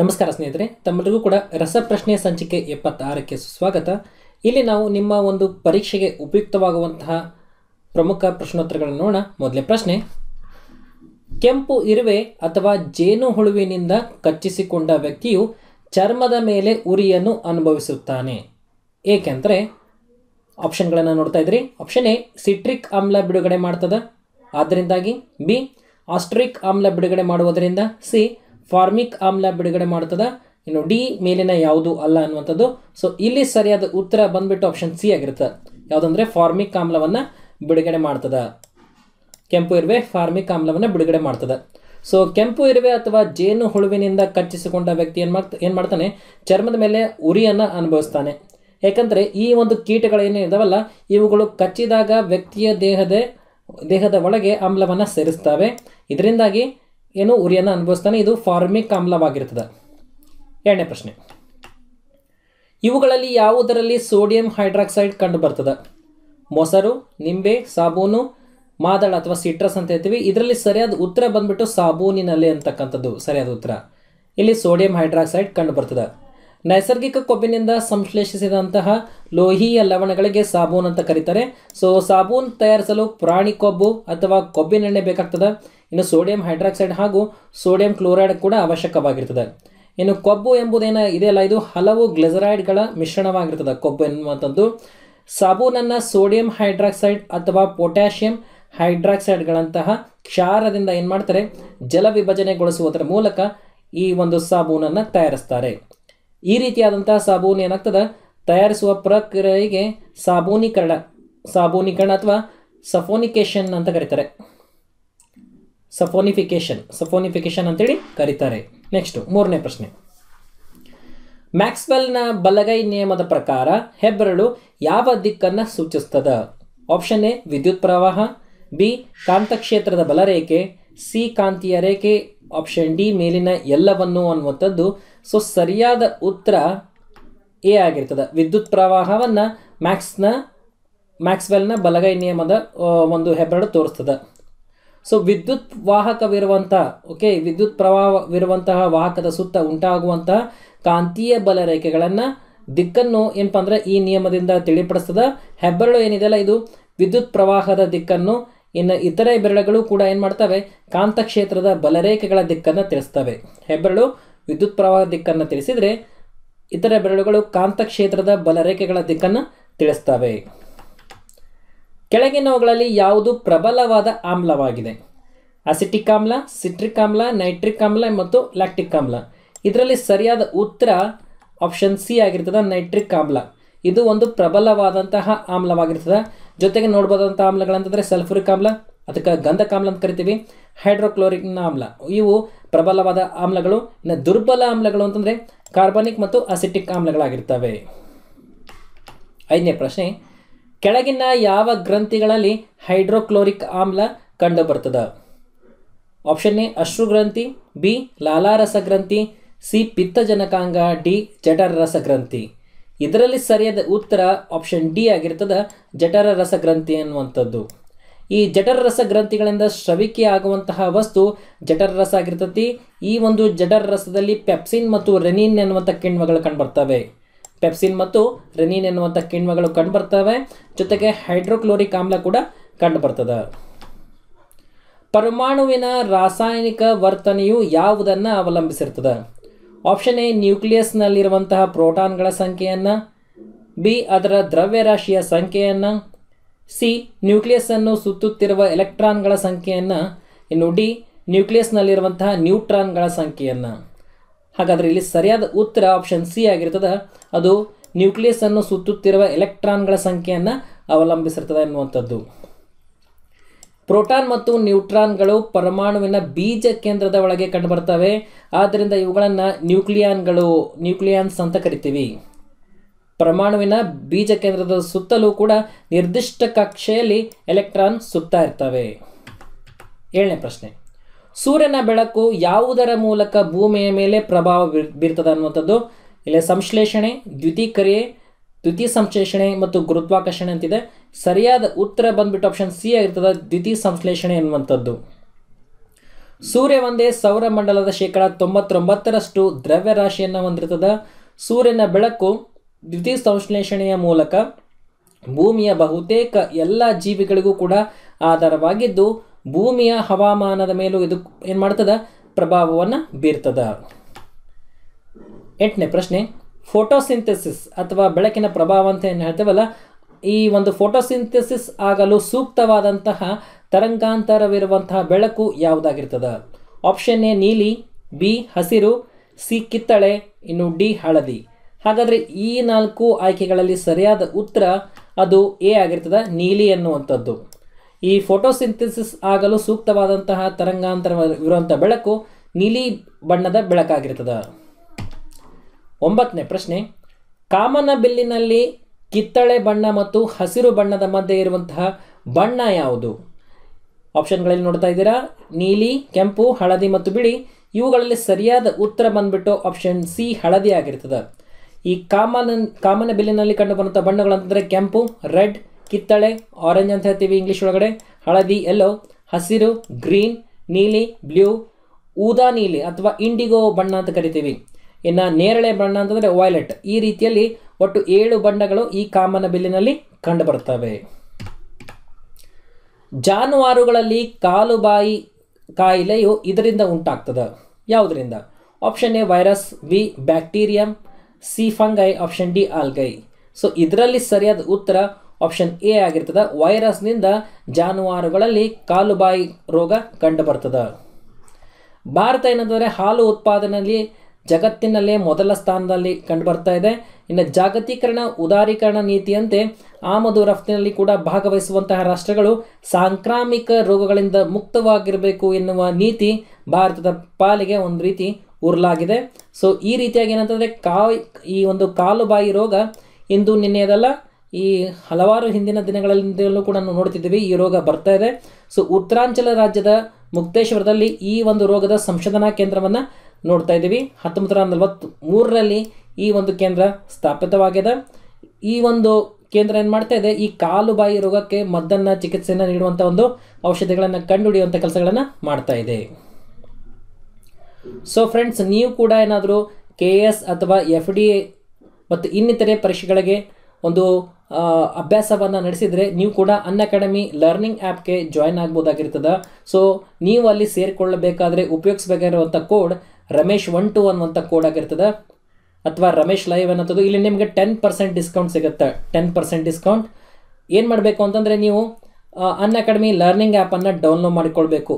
ನಮಸ್ಕಾರ ಸ್ನೇಹಿತರೆ ತಮ್ಮೆಲ್ಲರಿಗೂ ಕೂಡ ರಸಪ್ರಶ್ನೆ ಸಂಚಿಕೆ ಎಪ್ಪತ್ತಾರಕ್ಕೆ ಸುಸ್ವಾಗತ ಇಲ್ಲಿ ನಾವು ನಿಮ್ಮ ಒಂದು ಪರೀಕ್ಷೆಗೆ ಉಪಯುಕ್ತವಾಗುವಂತಹ ಪ್ರಮುಖ ಪ್ರಶ್ನೋತ್ತರಗಳನ್ನು ನೋಡೋಣ ಮೊದಲೇ ಪ್ರಶ್ನೆ ಕೆಂಪು ಇರುವೆ ಅಥವಾ ಜೇನು ಹುಳುವಿನಿಂದ ಕಚ್ಚಿಸಿಕೊಂಡ ವ್ಯಕ್ತಿಯು ಚರ್ಮದ ಮೇಲೆ ಉರಿಯನ್ನು ಅನುಭವಿಸುತ್ತಾನೆ ಏಕೆಂದರೆ ಆಪ್ಷನ್ಗಳನ್ನು ನೋಡ್ತಾ ಇದ್ರಿ ಆಪ್ಷನ್ ಎ ಸಿಟ್ರಿಕ್ ಆಮ್ಲ ಬಿಡುಗಡೆ ಮಾಡ್ತದ ಆದ್ದರಿಂದಾಗಿ ಬಿ ಆಸ್ಟ್ರಿಕ್ ಆಮ್ಲ ಬಿಡುಗಡೆ ಮಾಡುವುದರಿಂದ ಸಿ ಫಾರ್ಮಿಕ್ ಆಮ್ಲ ಬಿಡುಗಡೆ ಮಾಡ್ತದ ಇನ್ನು ಡಿ ಮೇಲಿನ ಯಾವುದು ಅಲ್ಲ ಅನ್ನುವಂಥದ್ದು ಸೊ ಇಲ್ಲಿ ಸರಿಯಾದ ಉತ್ತರ ಬಂದ್ಬಿಟ್ಟು ಆಪ್ಷನ್ ಸಿ ಆಗಿರುತ್ತೆ ಯಾವುದಂದ್ರೆ ಫಾರ್ಮಿಕ್ ಆಮ್ಲವನ್ನು ಬಿಡುಗಡೆ ಮಾಡ್ತದ ಕೆಂಪು ಇರುವೆ ಫಾರ್ಮಿಕ್ ಆಮ್ಲವನ್ನು ಬಿಡುಗಡೆ ಮಾಡ್ತದೆ ಸೊ ಕೆಂಪು ಇರುವೆ ಅಥವಾ ಜೇನು ಹುಳುವಿನಿಂದ ಕಚ್ಚಿಸಿಕೊಂಡ ವ್ಯಕ್ತಿ ಏನು ಮಾಡ್ತಾ ಏನು ಮಾಡ್ತಾನೆ ಚರ್ಮದ ಮೇಲೆ ಉರಿಯನ್ನು ಅನುಭವಿಸ್ತಾನೆ ಯಾಕಂದರೆ ಈ ಒಂದು ಕೀಟಗಳೇನು ಇದಾವಲ್ಲ ಇವುಗಳು ಕಚ್ಚಿದಾಗ ವ್ಯಕ್ತಿಯ ದೇಹದ ದೇಹದ ಒಳಗೆ ಆಮ್ಲವನ್ನು ಸೇರಿಸ್ತವೆ ಇದರಿಂದಾಗಿ ಏನು ಉರಿಯನ್ನು ಅನುಭವಿಸ್ತಾನೆ ಇದು ಫಾರ್ಮಿಕ್ ಆಮ್ಲವಾಗಿರ್ತದೆ ಎರಡನೇ ಪ್ರಶ್ನೆ ಇವುಗಳಲ್ಲಿ ಯಾವುದರಲ್ಲಿ ಸೋಡಿಯಂ ಹೈಡ್ರಾಕ್ಸೈಡ್ ಕಂಡು ಬರ್ತದೆ ಮೊಸರು ನಿಂಬೆ ಸಾಬೂನು ಮಾದಳ ಅಥವಾ ಸಿಟ್ರಸ್ ಅಂತ ಹೇಳ್ತೀವಿ ಇದರಲ್ಲಿ ಸರಿಯಾದ ಉತ್ತರ ಬಂದ್ಬಿಟ್ಟು ಸಾಬೂನಿನಲ್ಲಿ ಅಂತಕ್ಕಂಥದ್ದು ಸರಿಯಾದ ಉತ್ತರ ಇಲ್ಲಿ ಸೋಡಿಯಂ ಹೈಡ್ರಾಕ್ಸೈಡ್ ಕಂಡು ಬರ್ತದೆ ನೈಸರ್ಗಿಕ ಕೊಬ್ಬಿನಿಂದ ಸಂಶ್ಲೇಷಿಸಿದಂತಹ ಲೋಹೀಯ ಲವಣಗಳಿಗೆ ಸಾಬೂನ್ ಅಂತ ಕರೀತಾರೆ ಸೊ ಸಾಬೂನ್ ತಯಾರಿಸಲು ಪ್ರಾಣಿ ಕೊಬ್ಬು ಅಥವಾ ಕೊಬ್ಬಿನೆಣ್ಣೆ ಬೇಕಾಗ್ತದೆ ಇನ್ನು ಸೋಡಿಯಂ ಹೈಡ್ರಾಕ್ಸೈಡ್ ಹಾಗೂ ಸೋಡಿಯಂ ಕ್ಲೋರೈಡ್ ಕೂಡ ಅವಶ್ಯಕವಾಗಿರ್ತದೆ ಇನ್ನು ಕೊಬ್ಬು ಎಂಬುದೇನ ಇದೆಯಲ್ಲ ಇದು ಹಲವು ಗ್ಲೆಸರೈಡ್ಗಳ ಮಿಶ್ರಣವಾಗಿರ್ತದೆ ಕೊಬ್ಬು ಎನ್ನುವಂಥದ್ದು ಸಾಬೂನನ್ನು ಸೋಡಿಯಂ ಹೈಡ್ರಾಕ್ಸೈಡ್ ಅಥವಾ ಪೊಟ್ಯಾಷಿಯಂ ಹೈಡ್ರಾಕ್ಸೈಡ್ಗಳಂತಹ ಕ್ಷಾರದಿಂದ ಏನು ಮಾಡ್ತಾರೆ ವಿಭಜನೆಗೊಳಿಸುವುದರ ಮೂಲಕ ಈ ಒಂದು ಸಾಬೂನನ್ನು ತಯಾರಿಸ್ತಾರೆ ಈ ರೀತಿಯಾದಂತಹ ಸಾಬೂನು ಏನಾಗ್ತದೆ ತಯಾರಿಸುವ ಪ್ರಕ್ರಿಯೆಗೆ ಸಾಬೂನೀಕರಣ ಸಾಬೂನೀಕರಣ ಅಥವಾ ಸಫೋನಿಕೇಶನ್ ಅಂತ ಕರೀತಾರೆ ಸಫೋನಿಫಿಕೇಶನ್ ಸಫೋನಿಫಿಕೇಶನ್ ಅಂತೇಳಿ ಕರೀತಾರೆ ನೆಕ್ಸ್ಟ್ ಮೂರನೇ ಪ್ರಶ್ನೆ ಮ್ಯಾಕ್ಸ್ವೆಲ್ನ ಬಲಗೈ ನಿಯಮದ ಪ್ರಕಾರ ಹೆಬ್ಬೆರಳು ಯಾವ ದಿಕ್ಕನ್ನು ಸೂಚಿಸ್ತದ ಆಪ್ಷನ್ ಎ ವಿದ್ಯುತ್ ಪ್ರವಾಹ ಬಿ ಕಾಂತಕ್ಷೇತ್ರದ ಬಲರೇಖೆ ಸಿ ಕಾಂತೀಯ ರೇಖೆ ಆಪ್ಷನ್ ಡಿ ಮೇಲಿನ ಎಲ್ಲವನ್ನು ಅನ್ನುವಂಥದ್ದು ಸೊ ಸರಿಯಾದ ಉತ್ತರ ಎ ಆಗಿರ್ತದೆ ವಿದ್ಯುತ್ ಪ್ರವಾಹವನ್ನು ಮ್ಯಾಕ್ಸ್ನ ಮ್ಯಾಕ್ಸ್ವೆಲ್ನ ಬಲಗೈ ನಿಯಮದ ಒಂದು ಹೆಬ್ಬೆರಳು ತೋರಿಸ್ತದೆ ಸೊ ವಿದ್ಯುತ್ ವಾಹಕವಿರುವಂತಹ ಓಕೆ ವಿದ್ಯುತ್ ಪ್ರವಾಹವಿರುವಂತಹ ವಾಹಕದ ಸುತ್ತ ಉಂಟಾಗುವಂತಹ ಕಾಂತೀಯ ಬಲ ರೇಖೆಗಳನ್ನು ದಿಕ್ಕನ್ನು ಏನಪ್ಪ ಅಂದ್ರೆ ಈ ನಿಯಮದಿಂದ ತಿಳಿಪಡಿಸ್ತದ ಹೆಬ್ಬೆರಳು ಏನಿದೆಯಲ್ಲ ಇದು ವಿದ್ಯುತ್ ಪ್ರವಾಹದ ದಿಕ್ಕನ್ನು ಇನ್ನು ಇತರೆ ಬೆರಳುಗಳು ಕೂಡ ಏನು ಮಾಡ್ತವೆ ಕಾಂತಕ್ಷೇತ್ರದ ಬಲರೇಖೆಗಳ ದಿಕ್ಕನ್ನು ತಿಳಿಸ್ತವೆ ಹೆಬ್ಬೆರಳು ವಿದ್ಯುತ್ ಪ್ರವಾಹ ದಿಕ್ಕನ್ನು ತಿಳಿಸಿದರೆ ಇತರೆ ಬೆರಳುಗಳು ಕಾಂತಕ್ಷೇತ್ರದ ಬಲರೇಖೆಗಳ ದಿಕ್ಕನ್ನು ತಿಳಿಸ್ತವೆ ಕೆಳಗಿನವುಗಳಲ್ಲಿ ಯಾವುದು ಪ್ರಬಲವಾದ ಆಮ್ಲವಾಗಿದೆ ಅಸಿಟಿಕ್ ಆಮ್ಲ ಸಿಟ್ರಿಕ್ ಆಮ್ಲ ನೈಟ್ರಿಕ್ ಆಮ್ಲ ಮತ್ತು ಲ್ಯಾಕ್ಟಿಕ್ ಆಮ್ಲ ಇದರಲ್ಲಿ ಸರಿಯಾದ ಉತ್ತರ ಆಪ್ಷನ್ ಸಿ ಆಗಿರ್ತದೆ ನೈಟ್ರಿಕ್ ಆಮ್ಲ ಇದು ಒಂದು ಪ್ರಬಲವಾದಂತಹ ಆಮ್ಲವಾಗಿರ್ತದೆ ಜೊತೆಗೆ ನೋಡ್ಬೋದಂಥ ಆಮ್ಲಗಳಂತಂದರೆ ಸಲ್ಫುರಿಕ್ ಆಮ್ಲ ಅದಕ್ಕೆ ಆಮ್ಲ ಅಂತ ಕರಿತೀವಿ ಹೈಡ್ರೋಕ್ಲೋರಿಕ್ನ ಆಮ್ಲ ಇವು ಪ್ರಬಲವಾದ ಆಮ್ಲಗಳು ಇನ್ನು ದುರ್ಬಲ ಆಮ್ಲಗಳು ಅಂತಂದರೆ ಕಾರ್ಬನಿಕ್ ಮತ್ತು ಅಸಿಟಿಕ್ ಆಮ್ಲಗಳಾಗಿರ್ತವೆ ಐದನೇ ಪ್ರಶ್ನೆ ಕೆಳಗಿನ ಯಾವ ಗ್ರಂಥಿಗಳಲ್ಲಿ ಹೈಡ್ರೋಕ್ಲೋರಿಕ್ ಆಮ್ಲ ಕಂಡು ಬರ್ತದ ಆಪ್ಷನ್ ಎ ಗ್ರಂಥಿ ಬಿ ಗ್ರಂಥಿ ಸಿ ಪಿತ್ತಜನಕಾಂಗ ಡಿ ಜಠರ ಗ್ರಂಥಿ ಇದರಲ್ಲಿ ಸರಿಯಾದ ಉತ್ತರ ಆಪ್ಷನ್ ಡಿ ಆಗಿರ್ತದೆ ಜಠರ ಗ್ರಂಥಿ ಅನ್ನುವಂಥದ್ದು ಈ ಜಠರ ರಸ ಗ್ರಂಥಿಗಳಿಂದ ಶ್ರವಿಕೆ ಆಗುವಂತಹ ವಸ್ತು ಜಠರ ರಸ ಆಗಿರ್ತತಿ ಈ ಒಂದು ಜಠರ ರಸದಲ್ಲಿ ಪೆಪ್ಸಿನ್ ಮತ್ತು ರೆನಿನ್ ಎನ್ನುವಂಥ ಕಿಣ್ವಗಳು ಕಂಡುಬರ್ತವೆ ಪೆಪ್ಸಿನ್ ಮತ್ತು ರೆನಿನ್ ಎನ್ನುವಂಥ ಕಿಣ್ವಗಳು ಬರ್ತವೆ ಜೊತೆಗೆ ಹೈಡ್ರೋಕ್ಲೋರಿಕ್ ಆಮ್ಲ ಕೂಡ ಕಂಡುಬರ್ತದೆ ಪರಮಾಣುವಿನ ರಾಸಾಯನಿಕ ವರ್ತನೆಯು ಯಾವುದನ್ನು ಅವಲಂಬಿಸಿರ್ತದೆ ಆಪ್ಷನ್ ಎ ನ್ಯೂಕ್ಲಿಯಸ್ನಲ್ಲಿರುವಂತಹ ಪ್ರೋಟಾನ್ಗಳ ಸಂಖ್ಯೆಯನ್ನು ಬಿ ಅದರ ದ್ರವ್ಯರಾಶಿಯ ಸಂಖ್ಯೆಯನ್ನು ಸಿ ಅನ್ನು ಸುತ್ತುತ್ತಿರುವ ಎಲೆಕ್ಟ್ರಾನ್ಗಳ ಸಂಖ್ಯೆಯನ್ನು ಇನ್ನು ಡಿ ನ್ಯೂಕ್ಲಿಯಸ್ನಲ್ಲಿರುವಂತಹ ನ್ಯೂಟ್ರಾನ್ಗಳ ಸಂಖ್ಯೆಯನ್ನು ಹಾಗಾದರೆ ಇಲ್ಲಿ ಸರಿಯಾದ ಉತ್ತರ ಆಪ್ಷನ್ ಸಿ ಆಗಿರ್ತದೆ ಅದು ನ್ಯೂಕ್ಲಿಯಸ್ ಅನ್ನು ಸುತ್ತುತ್ತಿರುವ ಎಲೆಕ್ಟ್ರಾನ್ಗಳ ಸಂಖ್ಯೆಯನ್ನು ಅವಲಂಬಿಸಿರ್ತದೆ ಎನ್ನುವಂಥದ್ದು ಪ್ರೋಟಾನ್ ಮತ್ತು ನ್ಯೂಟ್ರಾನ್ಗಳು ಪರಮಾಣುವಿನ ಬೀಜ ಕೇಂದ್ರದ ಒಳಗೆ ಕಂಡುಬರ್ತವೆ ಆದ್ದರಿಂದ ಇವುಗಳನ್ನು ನ್ಯೂಕ್ಲಿಯಾನ್ಗಳು ನ್ಯೂಕ್ಲಿಯಾನ್ಸ್ ಅಂತ ಕರಿತೀವಿ ಪರಮಾಣುವಿನ ಬೀಜ ಕೇಂದ್ರದ ಸುತ್ತಲೂ ಕೂಡ ನಿರ್ದಿಷ್ಟ ಕಕ್ಷೆಯಲ್ಲಿ ಎಲೆಕ್ಟ್ರಾನ್ ಸುತ್ತಾ ಇರ್ತವೆ ಏಳನೇ ಪ್ರಶ್ನೆ ಸೂರ್ಯನ ಬೆಳಕು ಯಾವುದರ ಮೂಲಕ ಭೂಮಿಯ ಮೇಲೆ ಪ್ರಭಾವ ಬೀರ್ತದೆ ಅನ್ನುವಂಥದ್ದು ಇಲ್ಲಿ ಸಂಶ್ಲೇಷಣೆ ದ್ವಿತೀಕ್ರಿಯೆ ದ್ವಿತೀಯ ಸಂಶ್ಲೇಷಣೆ ಮತ್ತು ಗುರುತ್ವಾಕರ್ಷಣೆ ಅಂತಿದೆ ಸರಿಯಾದ ಉತ್ತರ ಬಂದ್ಬಿಟ್ಟು ಆಪ್ಷನ್ ಸಿ ಆಗಿರ್ತದೆ ದ್ವಿತೀಯ ಸಂಶ್ಲೇಷಣೆ ಅನ್ನುವಂಥದ್ದು ಸೂರ್ಯ ಒಂದೇ ಸೌರಮಂಡಲದ ಶೇಕಡ ತೊಂಬತ್ತೊಂಬತ್ತರಷ್ಟು ದ್ರವ್ಯರಾಶಿಯನ್ನು ಹೊಂದಿರ್ತದೆ ಸೂರ್ಯನ ಬೆಳಕು ದ್ವಿತೀಯ ಸಂಶ್ಲೇಷಣೆಯ ಮೂಲಕ ಭೂಮಿಯ ಬಹುತೇಕ ಎಲ್ಲ ಜೀವಿಗಳಿಗೂ ಕೂಡ ಆಧಾರವಾಗಿದ್ದು ಭೂಮಿಯ ಹವಾಮಾನದ ಮೇಲೂ ಇದು ಏನು ಮಾಡ್ತದ ಪ್ರಭಾವವನ್ನು ಬೀರ್ತದ ಎಂಟನೇ ಪ್ರಶ್ನೆ ಫೋಟೋಸಿಂಥೆಸಿಸ್ ಅಥವಾ ಬೆಳಕಿನ ಪ್ರಭಾವ ಅಂತ ಏನು ಹೇಳ್ತೇವಲ್ಲ ಈ ಒಂದು ಫೋಟೋಸಿಂಥೆಸಿಸ್ ಆಗಲು ಸೂಕ್ತವಾದಂತಹ ತರಂಗಾಂತರವಿರುವಂತಹ ಬೆಳಕು ಯಾವುದಾಗಿರ್ತದ ಆಪ್ಷನ್ ಎ ನೀಲಿ ಬಿ ಹಸಿರು ಸಿ ಕಿತ್ತಳೆ ಇನ್ನು ಡಿ ಹಳದಿ ಹಾಗಾದರೆ ಈ ನಾಲ್ಕು ಆಯ್ಕೆಗಳಲ್ಲಿ ಸರಿಯಾದ ಉತ್ತರ ಅದು ಎ ಆಗಿರ್ತದೆ ನೀಲಿ ಅನ್ನುವಂಥದ್ದು ಈ ಫೋಟೋಸಿಂಥಸಿಸ್ ಆಗಲು ಸೂಕ್ತವಾದಂತಹ ತರಂಗಾಂತರವಿರುವಂಥ ಬೆಳಕು ನೀಲಿ ಬಣ್ಣದ ಬೆಳಕಾಗಿರ್ತದೆ ಒಂಬತ್ತನೇ ಪ್ರಶ್ನೆ ಕಾಮನ ಬಿಲ್ಲಿನಲ್ಲಿ ಕಿತ್ತಳೆ ಬಣ್ಣ ಮತ್ತು ಹಸಿರು ಬಣ್ಣದ ಮಧ್ಯೆ ಇರುವಂತಹ ಬಣ್ಣ ಯಾವುದು ಆಪ್ಷನ್ಗಳಲ್ಲಿ ನೋಡ್ತಾ ಇದ್ದೀರಾ ನೀಲಿ ಕೆಂಪು ಹಳದಿ ಮತ್ತು ಬಿಳಿ ಇವುಗಳಲ್ಲಿ ಸರಿಯಾದ ಉತ್ತರ ಬಂದ್ಬಿಟ್ಟು ಆಪ್ಷನ್ ಸಿ ಹಳದಿ ಆಗಿರ್ತದೆ ಈ ಕಾಮನ ಕಾಮನ ಬಿಲ್ಲಿನಲ್ಲಿ ಕಂಡುಬರುವಂಥ ಬಣ್ಣಗಳಂತಂದರೆ ಕೆಂಪು ರೆಡ್ ಕಿತ್ತಳೆ ಆರೆಂಜ್ ಅಂತ ಹೇಳ್ತೀವಿ ಇಂಗ್ಲೀಷ್ ಒಳಗಡೆ ಹಳದಿ ಎಲ್ಲೋ ಹಸಿರು ಗ್ರೀನ್ ನೀಲಿ ಬ್ಲೂ ಊದಾ ನೀಲಿ ಅಥವಾ ಇಂಡಿಗೋ ಬಣ್ಣ ಅಂತ ಕರಿತೀವಿ ಇನ್ನು ನೇರಳೆ ಬಣ್ಣ ಅಂತಂದರೆ ವಾಯ್ಲೆಟ್ ಈ ರೀತಿಯಲ್ಲಿ ಒಟ್ಟು ಏಳು ಬಣ್ಣಗಳು ಈ ಕಾಮನ ಬಿಲ್ಲಿನಲ್ಲಿ ಕಂಡುಬರುತ್ತವೆ ಜಾನುವಾರುಗಳಲ್ಲಿ ಕಾಲುಬಾಯಿ ಕಾಯಿಲೆಯು ಇದರಿಂದ ಉಂಟಾಗ್ತದೆ ಯಾವುದರಿಂದ option A virus B bacterium C fungi option D algae so ಇದರಲ್ಲಿ ಸರಿಯಾದ ಉತ್ತರ ಆಪ್ಷನ್ ಎ ಆಗಿರ್ತದೆ ವೈರಸ್ನಿಂದ ಜಾನುವಾರುಗಳಲ್ಲಿ ಕಾಲುಬಾಯಿ ರೋಗ ಕಂಡುಬರ್ತದೆ ಭಾರತ ಏನಂತಂದರೆ ಹಾಲು ಉತ್ಪಾದನೆಯಲ್ಲಿ ಜಗತ್ತಿನಲ್ಲೇ ಮೊದಲ ಸ್ಥಾನದಲ್ಲಿ ಕಂಡುಬರ್ತಾ ಇದೆ ಇನ್ನು ಜಾಗತೀಕರಣ ಉದಾರೀಕರಣ ನೀತಿಯಂತೆ ಆಮದು ರಫ್ತಿನಲ್ಲಿ ಕೂಡ ಭಾಗವಹಿಸುವಂತಹ ರಾಷ್ಟ್ರಗಳು ಸಾಂಕ್ರಾಮಿಕ ರೋಗಗಳಿಂದ ಮುಕ್ತವಾಗಿರಬೇಕು ಎನ್ನುವ ನೀತಿ ಭಾರತದ ಪಾಲಿಗೆ ಒಂದು ರೀತಿ ಉರ್ಲಾಗಿದೆ ಸೊ ಈ ರೀತಿಯಾಗಿ ಏನಂತಂದರೆ ಕಾಯಿ ಈ ಒಂದು ಕಾಲುಬಾಯಿ ರೋಗ ಇಂದು ನಿನ್ನೆಯದಲ್ಲ ಈ ಹಲವಾರು ಹಿಂದಿನ ದಿನಗಳಲ್ಲಿಂದಲೂ ಕೂಡ ನೋಡ್ತಿದ್ದೀವಿ ಈ ರೋಗ ಬರ್ತಾ ಇದೆ ಸೊ ಉತ್ತರಾಂಚಲ ರಾಜ್ಯದ ಮುಕ್ತೇಶ್ವರದಲ್ಲಿ ಈ ಒಂದು ರೋಗದ ಸಂಶೋಧನಾ ಕೇಂದ್ರವನ್ನು ನೋಡ್ತಾ ಇದ್ದೀವಿ ಹತ್ತೊಂಬತ್ತು ನೂರ ಈ ಒಂದು ಕೇಂದ್ರ ಸ್ಥಾಪಿತವಾಗಿದೆ ಈ ಒಂದು ಕೇಂದ್ರ ಏನು ಮಾಡ್ತಾ ಇದೆ ಈ ಕಾಲು ಬಾಯಿ ರೋಗಕ್ಕೆ ಮದ್ದನ್ನು ಚಿಕಿತ್ಸೆಯನ್ನು ನೀಡುವಂಥ ಒಂದು ಔಷಧಿಗಳನ್ನು ಕಂಡುಹಿಡಿಯುವಂಥ ಕೆಲಸಗಳನ್ನು ಮಾಡ್ತಾ ಇದೆ ಸೊ ಫ್ರೆಂಡ್ಸ್ ನೀವು ಕೂಡ ಏನಾದರೂ ಕೆ ಎಸ್ ಅಥವಾ ಎಫ್ ಡಿ ಎ ಮತ್ತು ಇನ್ನಿತರೆ ಪರೀಕ್ಷೆಗಳಿಗೆ ಒಂದು ಅಭ್ಯಾಸವನ್ನು ನಡೆಸಿದರೆ ನೀವು ಕೂಡ ಅನ್ ಅಕಾಡೆಮಿ ಲರ್ನಿಂಗ್ ಆ್ಯಪ್ಗೆ ಜಾಯ್ನ್ ಆಗ್ಬೋದಾಗಿರ್ತದೆ ಸೊ ನೀವು ಅಲ್ಲಿ ಸೇರಿಕೊಳ್ಳಬೇಕಾದ್ರೆ ಉಪಯೋಗಿಸ್ಬೇಕಾಗಿರುವಂಥ ಕೋಡ್ ರಮೇಶ್ ಒನ್ ಟು ಅನ್ನುವಂಥ ಕೋಡ್ ಆಗಿರ್ತದೆ ಅಥವಾ ರಮೇಶ್ ಲೈವ್ ಅನ್ನೋದು ಇಲ್ಲಿ ನಿಮಗೆ ಟೆನ್ ಪರ್ಸೆಂಟ್ ಡಿಸ್ಕೌಂಟ್ ಸಿಗುತ್ತೆ ಟೆನ್ ಪರ್ಸೆಂಟ್ ಡಿಸ್ಕೌಂಟ್ ಏನು ಮಾಡಬೇಕು ಅಂತಂದರೆ ನೀವು ಅನ್ ಅಕಾಡೆಮಿ ಲರ್ನಿಂಗ್ ಆ್ಯಪನ್ನು ಡೌನ್ಲೋಡ್ ಮಾಡಿಕೊಳ್ಬೇಕು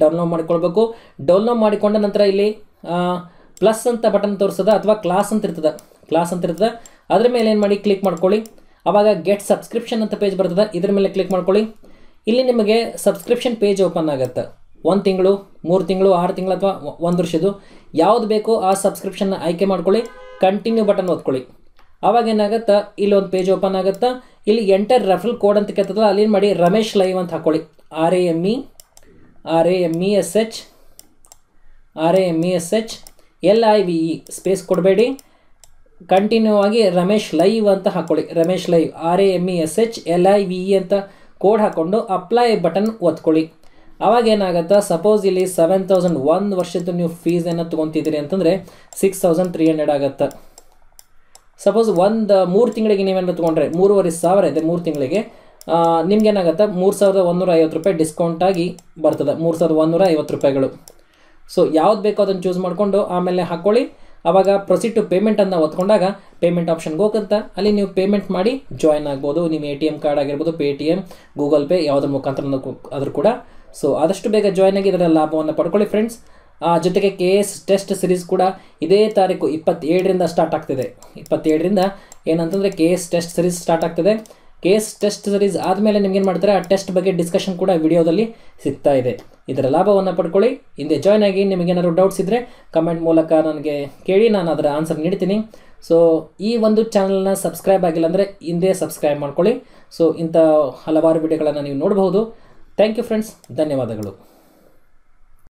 ಡೌನ್ಲೋಡ್ ಮಾಡಿಕೊಳ್ಬೇಕು ಡೌನ್ಲೋಡ್ ಮಾಡಿಕೊಂಡ ನಂತರ ಇಲ್ಲಿ ಪ್ಲಸ್ ಅಂತ ಬಟನ್ ತೋರಿಸದ ಅಥವಾ ಕ್ಲಾಸ್ ಅಂತ ಇರ್ತದೆ ಕ್ಲಾಸ್ ಅಂತ ಇರ್ತದೆ ಅದ್ರ ಮೇಲೆ ಏನು ಮಾಡಿ ಕ್ಲಿಕ್ ಮಾಡ್ಕೊಳ್ಳಿ ಆವಾಗ ಗೆಟ್ ಸಬ್ಸ್ಕ್ರಿಪ್ಷನ್ ಅಂತ ಪೇಜ್ ಬರ್ತದೆ ಇದ್ರ ಮೇಲೆ ಕ್ಲಿಕ್ ಮಾಡ್ಕೊಳ್ಳಿ ಇಲ್ಲಿ ನಿಮಗೆ ಸಬ್ಸ್ಕ್ರಿಪ್ಷನ್ ಪೇಜ್ ಓಪನ್ ಆಗುತ್ತೆ ಒಂದು ತಿಂಗಳು ಮೂರು ತಿಂಗಳು ಆರು ತಿಂಗಳು ಅಥವಾ ಒಂದು ವರ್ಷದ್ದು ಯಾವ್ದು ಬೇಕೋ ಆ ಸಬ್ಸ್ಕ್ರಿಪ್ಷನ್ನ ಆಯ್ಕೆ ಮಾಡ್ಕೊಳ್ಳಿ ಕಂಟಿನ್ಯೂ ಬಟನ್ ಓದ್ಕೊಳ್ಳಿ ಅವಾಗ ಏನಾಗುತ್ತೆ ಇಲ್ಲಿ ಒಂದು ಪೇಜ್ ಓಪನ್ ಆಗುತ್ತೆ ಇಲ್ಲಿ ಎಂಟರ್ ರೆಫ್ರಲ್ ಕೋಡ್ ಅಂತ ಕೇಳ್ತದ ಅಲ್ಲಿ ಮಾಡಿ ರಮೇಶ್ ಲೈವ್ ಅಂತ ಹಾಕ್ಕೊಳ್ಳಿ R A M E R A M E S H R A M E S H L I V E space ಕೊಡಬೇಡಿ ಕಂಟಿನ್ಯೂ ಆಗಿ ರಮೇಶ್ ಲೈವ್ ಅಂತ ಹಾಕ್ಕೊಳ್ಳಿ Ramesh live R A M E S H L I V E ಅಂತ code ಹಾಕ್ಕೊಂಡು apply button ಒತ್ಕೊಳ್ಳಿ ಅವಾಗ ಏನಾಗುತ್ತೆ suppose ಇಲ್ಲಿ ಸೆವೆನ್ ತೌಸಂಡ್ ಒಂದು ವರ್ಷದ್ದು ನೀವು ಫೀಸ್ ಫೀಸನ್ನು ತೊಗೊತಿದ್ದೀರಿ ಅಂತಂದರೆ ಸಿಕ್ಸ್ ತೌಸಂಡ್ ತ್ರೀ ಹಂಡ್ರೆಡ್ ಆಗುತ್ತೆ ಸಪೋಸ್ ಒಂದು ಮೂರು ತಿಂಗಳಿಗೆ ನೀವೇನು ತೊಗೊಂಡ್ರೆ ಮೂರುವರೆ ಸಾವಿರ ಇದೆ ಮೂರು ತಿಂಗಳಿಗೆ ನಿಮ್ಗೇನಾಗುತ್ತೆ ಮೂರು ಸಾವಿರದ ಒಂದೂರ ಐವತ್ತು ರೂಪಾಯಿ ಡಿಸ್ಕೌಂಟಾಗಿ ಬರ್ತದೆ ಮೂರು ಸಾವಿರದ ಒಂದೂರ ಐವತ್ತು ರೂಪಾಯಿಗಳು ಸೊ ಯಾವ್ದು ಬೇಕೋ ಅದನ್ನು ಚೂಸ್ ಮಾಡಿಕೊಂಡು ಆಮೇಲೆ ಹಾಕ್ಕೊಳ್ಳಿ ಆವಾಗ ಪ್ರೊಸೀಡ್ ಟು ಪೇಮೆಂಟ್ ಅನ್ನ ಒತ್ಕೊಂಡಾಗ ಪೇಮೆಂಟ್ ಆಪ್ಷನ್ಗೆ ಹೋಗಂತ ಅಲ್ಲಿ ನೀವು ಪೇಮೆಂಟ್ ಮಾಡಿ ಜಾಯ್ನ್ ಆಗ್ಬೋದು ನಿಮ್ಮ ಎ ಟಿ ಎಮ್ ಕಾರ್ಡ್ ಆಗಿರ್ಬೋದು Paytm Google Pay ಯಾವುದ್ರ ಮುಖಾಂತರ ಆದರೂ ಕೂಡ ಸೊ ಆದಷ್ಟು ಬೇಗ ಜಾಯ್ನ್ ಆಗಿ ಇದರ ಲಾಭವನ್ನು ಪಡ್ಕೊಳ್ಳಿ ಫ್ರೆಂಡ್ಸ್ ಜೊತೆಗೆ ಕೆ ಎಸ್ ಟೆಸ್ಟ್ ಸಿರೀಸ್ ಕೂಡ ಇದೇ ತಾರೀಕು ಇಪ್ಪತ್ತೇಳರಿಂದ ಸ್ಟಾರ್ಟ್ ಆಗ್ತಿದೆ ಇಪ್ಪತ್ತೇಳರಿಂದ ಏನಂತಂದರೆ K S test series start ಆಗ್ತದೆ ಕೆ ಎಸ್ ಟೆಸ್ಟ್ ಸಿರೀಸ್ ಆದಮೇಲೆ ಏನು ಮಾಡ್ತಾರೆ ಆ ಟೆಸ್ಟ್ ಬಗ್ಗೆ ಡಿಸ್ಕಷನ್ ಕೂಡ ವಿಡಿಯೋದಲ್ಲಿ ಸಿಗ್ತಾ ಇದೆ ಇದರ ಲಾಭವನ್ನು ಪಡ್ಕೊಳ್ಳಿ ಹಿಂದೆ ಜಾಯ್ನ್ ಆಗಿ ನಿಮಗೇನಾದ್ರು ಡೌಟ್ಸ್ ಇದ್ದರೆ ಕಮೆಂಟ್ ಮೂಲಕ ನನಗೆ ಕೇಳಿ ನಾನು ಅದರ ಆನ್ಸರ್ ನೀಡ್ತೀನಿ ಸೊ ಈ ಒಂದು ಚಾನಲ್ನ ಸಬ್ಸ್ಕ್ರೈಬ್ ಆಗಿಲ್ಲ ಅಂದರೆ ಹಿಂದೆ ಸಬ್ಸ್ಕ್ರೈಬ್ ಮಾಡ್ಕೊಳ್ಳಿ ಸೊ ಇಂಥ ಹಲವಾರು ವಿಡಿಯೋಗಳನ್ನು ನೀವು ನೋಡಬಹುದು ಥ್ಯಾಂಕ್ ಯು ಫ್ರೆಂಡ್ಸ್ ಧನ್ಯವಾದಗಳು